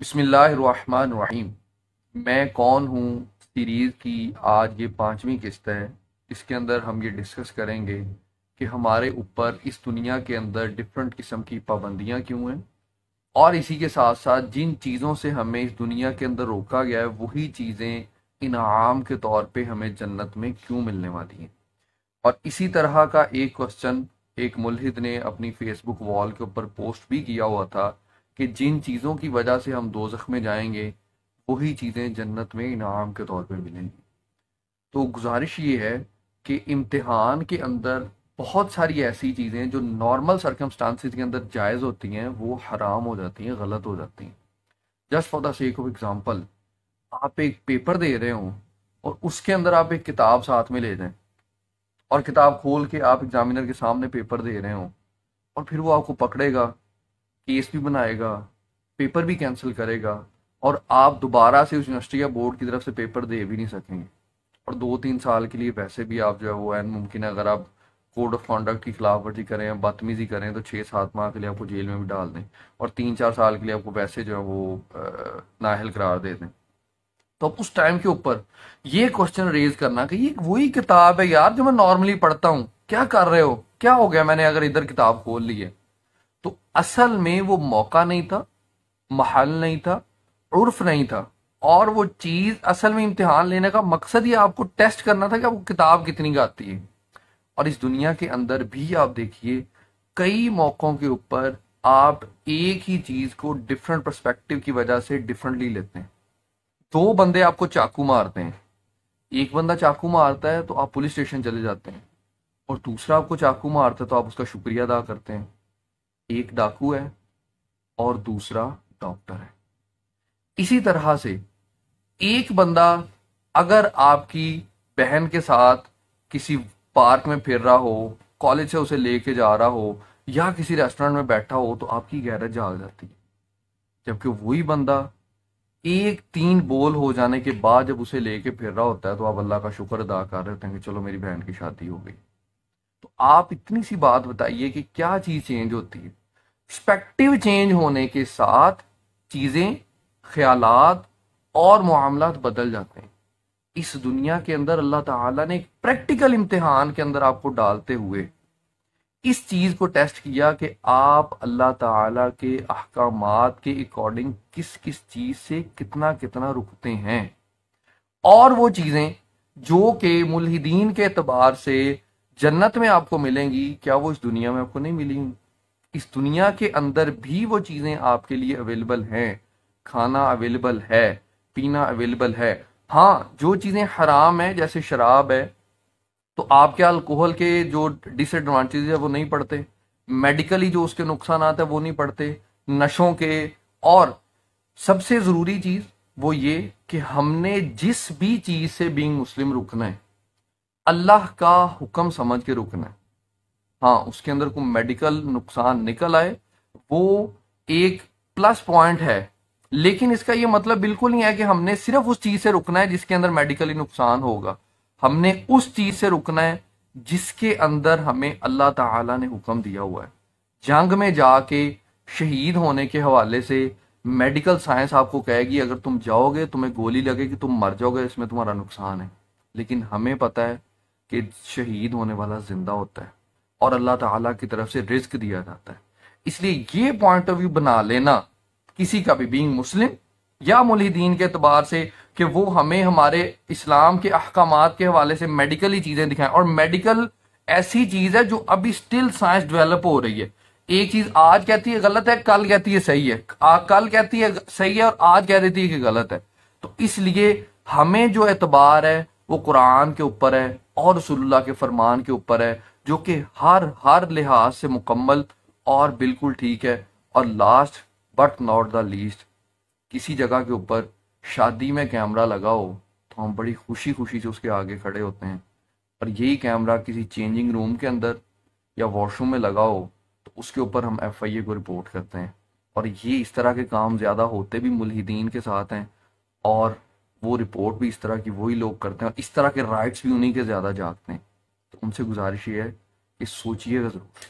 बिस्मिल्लाहिर्रहमानिर्रहीम मैं कौन हूँ सीरीज़ की आज ये पांचवी किस्त है इसके अंदर हम ये डिस्कस करेंगे कि हमारे ऊपर इस दुनिया के अंदर डिफरेंट किस्म की पाबंदियाँ क्यों हैं और इसी के साथ साथ जिन चीज़ों से हमें इस दुनिया के अंदर रोका गया है वही चीज़ें इनाम के तौर पे हमें जन्नत में क्यों मिलने वाली हैं और इसी तरह का एक क्वेश्चन एक मुलहिद ने अपनी फेसबुक वॉल के ऊपर पोस्ट भी किया हुआ था कि जिन चीज़ों की वजह से हम जख्म में जाएंगे वही चीज़ें जन्नत में इनाम के तौर पर मिलेंगी तो गुजारिश ये है कि इम्तहान के अंदर बहुत सारी ऐसी चीज़ें जो नॉर्मल सरकमस्टांसिस के अंदर जायज़ होती हैं वो हराम हो जाती हैं गलत हो जाती हैं just for the sake of example आप एक पेपर दे रहे हो और उसके अंदर आप एक किताब साथ में ले जाएं और किताब खोल के आप एग्जामिनर के सामने पेपर दे रहे हो और फिर वो आपको पकड़ेगा केस भी बनाएगा पेपर भी कैंसिल करेगा और आप दोबारा से उस यूनिवर्सिटी या बोर्ड की तरफ से पेपर दे भी नहीं सकेंगे और दो तीन साल के लिए वैसे भी आप जो है वो एन मुमकिन है अगर आप कोड ऑफ कॉन्डक्ट की खिलाफ वर्जी करें बदतमीजी करें तो छः सात माह के लिए आपको जेल में भी डाल दें और तीन चार साल के लिए आपको वैसे जो है वो नाहल करार दे दें तो अब उस टाइम के ऊपर ये क्वेश्चन रेज करना कि ये वही किताब है यार जो मैं नॉर्मली पढ़ता हूँ क्या कर रहे हो क्या हो गया मैंने अगर इधर किताब खोल ली है तो असल में वो मौका नहीं था महल नहीं था उर्फ नहीं था और वो चीज़ असल में इम्तिहान लेने का मकसद ही आपको टेस्ट करना था कि आपको किताब कितनी गाती आती है और इस दुनिया के अंदर भी आप देखिए कई मौक़ों के ऊपर आप एक ही चीज़ को डिफरेंट परस्पेक्टिव की वजह से डिफरेंटली लेते हैं दो बंदे आपको चाकू मारते हैं एक बंदा चाकू मारता है तो आप पुलिस स्टेशन चले जाते हैं और दूसरा आपको चाकू मारता है तो आप उसका शुक्रिया अदा करते हैं एक डाकू है और दूसरा डॉक्टर है इसी तरह से एक बंदा अगर आपकी बहन के साथ किसी पार्क में फिर रहा हो कॉलेज से उसे लेके जा रहा हो या किसी रेस्टोरेंट में बैठा हो तो आपकी गैरत जाग जाती है जबकि वही बंदा एक तीन बोल हो जाने के बाद जब उसे लेके फिर रहा होता है तो आप अल्लाह का शुक्र अदा कर रहे होते हैं कि चलो मेरी बहन की शादी हो गई तो आप इतनी सी बात बताइए कि क्या चीज़ चेंज होती है पर्सपेक्टिव चेंज होने के साथ चीज़ें ख्याल और मामला बदल जाते हैं इस दुनिया के अंदर अल्लाह ताला ने एक प्रैक्टिकल इम्तिहान के अंदर आपको डालते हुए इस चीज़ को टेस्ट किया कि आप अल्लाह ताला के अहकाम के अकॉर्डिंग किस किस चीज़ से कितना कितना रुकते हैं और वो चीज़ें जो कि मुलहिदीन के अतबार से जन्नत में आपको मिलेंगी क्या वो इस दुनिया में आपको नहीं मिलेंगी इस दुनिया के अंदर भी वो चीज़ें आपके लिए अवेलेबल हैं खाना अवेलेबल है पीना अवेलेबल है हाँ जो चीज़ें हराम है जैसे शराब है तो आपके अल्कोहल के जो डिसएडवांटेज है वो नहीं पड़ते मेडिकली जो उसके नुकसान है वो नहीं पड़ते नशों के और सबसे ज़रूरी चीज़ वो ये कि हमने जिस भी चीज़ से बींग मुस्लिम रुकना है अल्लाह का हुक्म समझ के रुकना है हाँ उसके अंदर को मेडिकल नुकसान निकल आए वो एक प्लस पॉइंट है लेकिन इसका ये मतलब बिल्कुल नहीं है कि हमने सिर्फ उस चीज से रुकना है जिसके अंदर मेडिकली नुकसान होगा हमने उस चीज से रुकना है जिसके अंदर हमें अल्लाह ताला ने हुक्म दिया हुआ है जंग में जाके शहीद होने के हवाले से मेडिकल साइंस आपको कहेगी अगर तुम जाओगे तुम्हें गोली लगेगी तुम मर जाओगे इसमें तुम्हारा नुकसान है लेकिन हमें पता है कि शहीद होने वाला जिंदा होता है और अल्लाह ताला की तरफ से रिस्क दिया जाता है इसलिए ये पॉइंट ऑफ व्यू बना लेना किसी का भी बींग मुस्लिम या मुलिदीन के अतबार से कि वो हमें हमारे इस्लाम के अहकाम के हवाले से मेडिकली चीज़ें दिखाएं और मेडिकल ऐसी चीज़ है जो अभी स्टिल साइंस डेवलप हो रही है एक चीज़ आज कहती है गलत है कल कहती है सही है कल कहती है सही है और आज कह देती है कि गलत है तो इसलिए हमें जो एतबार है वो कुरान के ऊपर है और रसुल्ला के फरमान के ऊपर है जो कि हर हर लिहाज से मुकम्मल और बिल्कुल ठीक है और last but not the least किसी जगह के ऊपर शादी में कैमरा लगा हो तो हम बड़ी खुशी खुशी से उसके आगे खड़े होते हैं और यही कैमरा किसी चेंजिंग रूम के अंदर या वॉशरूम में लगा हो तो उसके ऊपर हम एफ आई ए को रिपोर्ट करते हैं और ये इस तरह के काम ज़्यादा होते भी मुलहिदीन के साथ हैं और वो रिपोर्ट भी इस तरह की वही लोग करते हैं और इस तरह के राइट्स भी उन्हीं के ज़्यादा जागते हैं उनसे गुजारिश ये है कि सोचिएगा ज़रूर